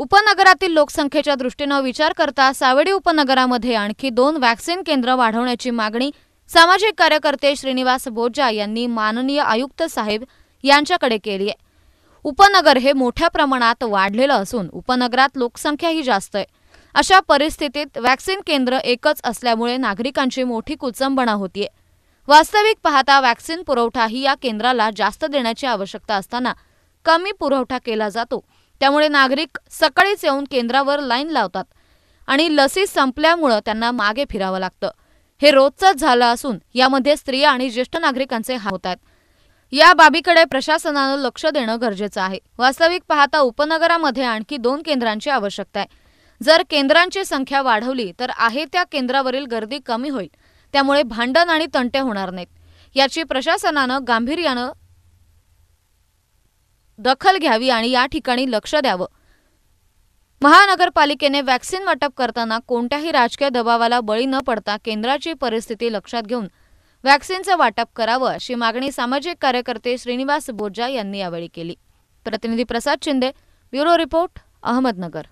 उपनगरातील लोकसंख्येच्या दृष्टीनं विचार करता सावेडी उपनगरामध्ये आणखी दोन वॅक्सिन केंद्र वाढवण्याची मागणी सामाजिक कार्यकर्ते श्रीनिवास बोजा यांनी माननीय आयुक्त साहेब यांच्याकडे केली आहे उपनगर हे मोठ्या प्रमाणात वाढलेलं असून उपनगरात लोकसंख्या ही जास्त आहे अशा परिस्थितीत वॅक्सिन केंद्र एकच असल्यामुळे नागरिकांची मोठी कुचंबणा होतीये वास्तविक पाहता वॅक्सिन पुरवठा ही या केंद्राला जास्त देण्याची आवश्यकता असताना कमी पुरवठा केला जातो त्यामुळे नागरिक सकाळीच येऊन केंद्रावर लाईन लावतात आणि लसी संपल्यामुळं त्यांना मागे फिरावं लागतं हे रोजचंच झालं असून यामध्ये स्त्रिया आणि ज्येष्ठ नागरिकांचे हा होत आहेत या बाबीकडे प्रशासनानं लक्ष देणं गरजेचं आहे वास्तविक पाहता उपनगरामध्ये आणखी दोन केंद्रांची आवश्यकता आहे जर केंद्रांची संख्या वाढवली तर आहे त्या केंद्रावरील गर्दी कमी होईल त्यामुळे भांडण आणि तंटे होणार नाहीत याची प्रशासनानं गांभीर्यानं दखल घ्यावी आणि या ठिकाणी लक्ष द्यावं महानगरपालिकेने वॅक्सिन वाटप करताना कोणत्याही राजकीय दबावाला बळी न पडता केंद्राची परिस्थिती लक्षात घेऊन वॅक्सिनचं वाटप करावं अशी मागणी सामाजिक कार्यकर्ते श्रीनिवास बोजा यांनी यावेळी केली प्रतिनिधी प्रसाद शिंदे ब्युरो रिपोर्ट अहमदनगर